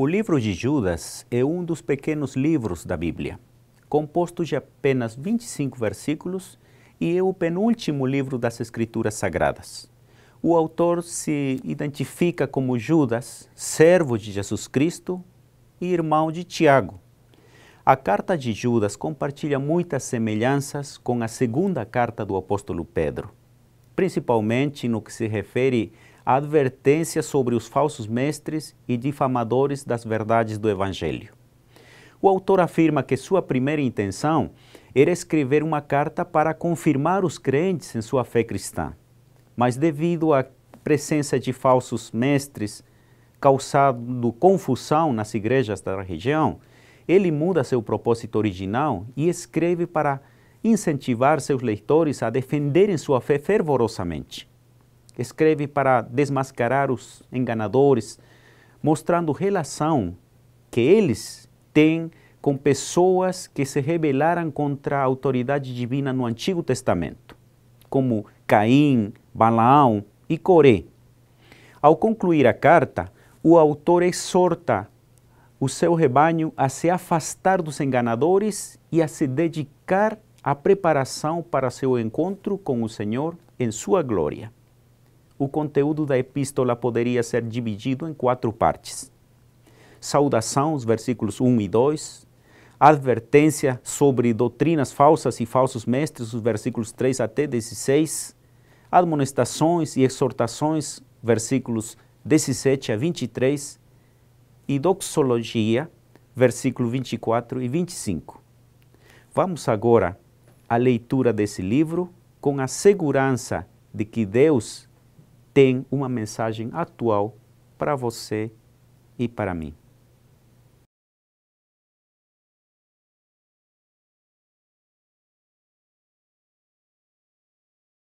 O livro de Judas é um dos pequenos livros da Bíblia, composto de apenas 25 versículos e é o penúltimo livro das Escrituras Sagradas. O autor se identifica como Judas, servo de Jesus Cristo e irmão de Tiago. A carta de Judas compartilha muitas semelhanças com a segunda carta do apóstolo Pedro, principalmente no que se refere a advertência sobre os falsos mestres e difamadores das verdades do Evangelho. O autor afirma que sua primeira intenção era escrever uma carta para confirmar os crentes em sua fé cristã, mas devido à presença de falsos mestres, causando confusão nas igrejas da região, ele muda seu propósito original e escreve para incentivar seus leitores a defenderem sua fé fervorosamente escreve para desmascarar os enganadores, mostrando relação que eles têm com pessoas que se rebelaram contra a autoridade divina no Antigo Testamento, como Caim, Balaão e Coré. Ao concluir a carta, o autor exorta o seu rebanho a se afastar dos enganadores e a se dedicar à preparação para seu encontro com o Senhor em sua glória o conteúdo da epístola poderia ser dividido em quatro partes. Saudação, os versículos 1 e 2. Advertência sobre doutrinas falsas e falsos mestres, os versículos 3 até 16. Admonestações e exortações, versículos 17 a 23. E doxologia, versículos 24 e 25. Vamos agora à leitura desse livro com a segurança de que Deus tem uma mensagem atual para você e para mim.